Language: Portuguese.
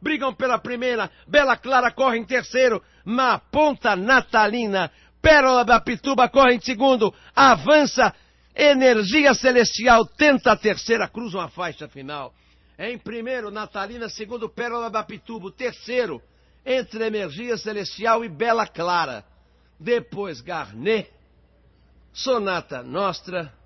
brigam pela primeira, Bela Clara corre em terceiro, na ponta Natalina, Pérola da Pituba corre em segundo, avança, Energia Celestial tenta a terceira, cruzam a faixa final. Em primeiro, Natalina, segundo, Pérola da Pituba, terceiro, entre Energia Celestial e Bela Clara. Depois, Garnet, Sonata Nostra,